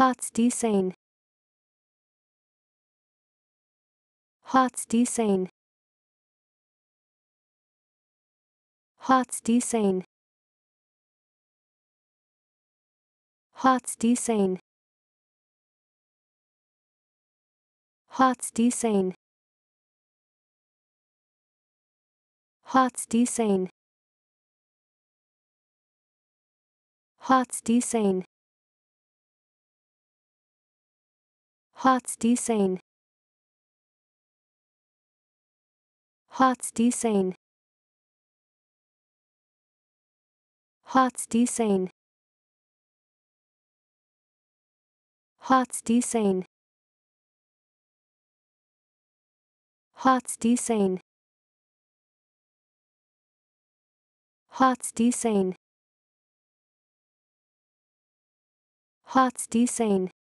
Hots Sane Hots desane. Hots desane. Hots Sane Hots desane. Hots desane. Hots Sane Hots die sein. Hots die sein. Hots die sein. Hots die sein. Hots die sein. Hots die sein. Hots die sein.